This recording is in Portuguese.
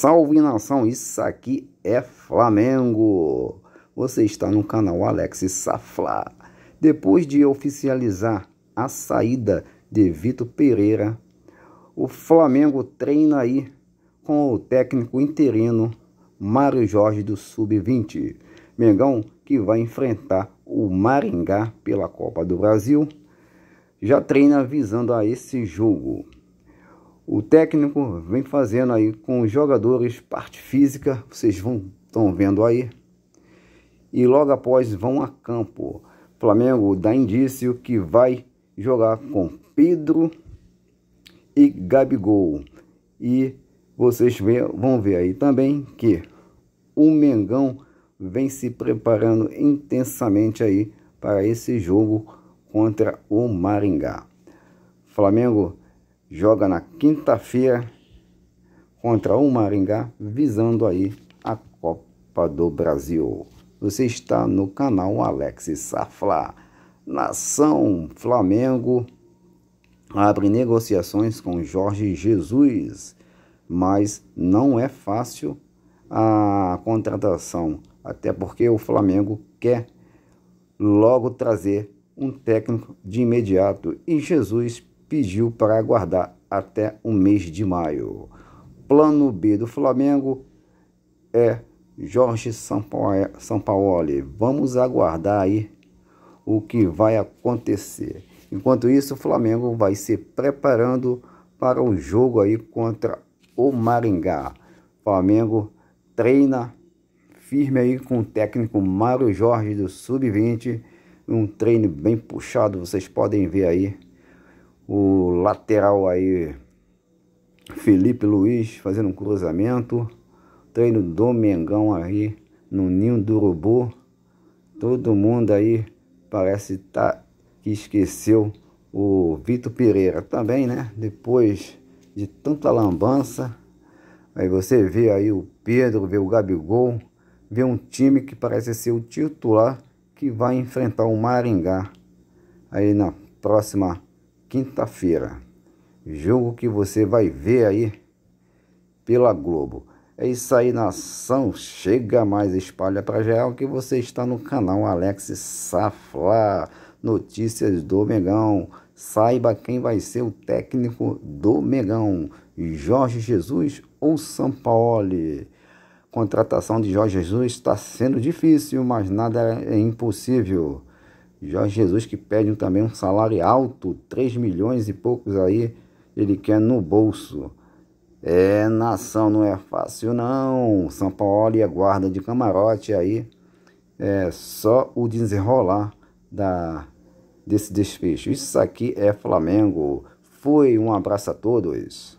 Salve nação, isso aqui é Flamengo. Você está no canal Alex Safla. Depois de oficializar a saída de Vitor Pereira, o Flamengo treina aí com o técnico interino Mário Jorge do Sub-20. Mengão que vai enfrentar o Maringá pela Copa do Brasil. Já treina visando a esse jogo o técnico vem fazendo aí com os jogadores, parte física, vocês vão estão vendo aí. E logo após vão a campo. Flamengo dá indício que vai jogar com Pedro e Gabigol. E vocês vão ver aí também que o Mengão vem se preparando intensamente aí para esse jogo contra o Maringá. Flamengo joga na quinta-feira contra o Maringá, visando aí a Copa do Brasil. Você está no canal Alex Safla. Nação Flamengo abre negociações com Jorge Jesus, mas não é fácil a contratação, até porque o Flamengo quer logo trazer um técnico de imediato e Jesus pediu para aguardar até o mês de maio. Plano B do Flamengo é Jorge Sampaoli. Vamos aguardar aí o que vai acontecer. Enquanto isso, o Flamengo vai se preparando para o jogo aí contra o Maringá. O Flamengo treina firme aí com o técnico Mário Jorge do Sub-20. Um treino bem puxado, vocês podem ver aí o lateral aí, Felipe Luiz, fazendo um cruzamento. Treino do Mengão aí, no Ninho do Urubu. Todo mundo aí parece tá, que esqueceu o Vitor Pereira também, né? Depois de tanta lambança, aí você vê aí o Pedro, vê o Gabigol, vê um time que parece ser o titular que vai enfrentar o Maringá aí na próxima quinta-feira. Jogo que você vai ver aí pela Globo. É isso aí, nação. Chega mais, espalha para geral que você está no canal Alex Safla. Notícias do Megão. Saiba quem vai ser o técnico do Megão: Jorge Jesus ou Sampaoli. Contratação de Jorge Jesus está sendo difícil, mas nada é impossível. Jorge Jesus que pede também um salário alto, 3 milhões e poucos aí, ele quer no bolso. É, nação não é fácil não. São Paulo e a guarda de camarote aí. É só o desenrolar da, desse desfecho. Isso aqui é Flamengo. Foi, um abraço a todos.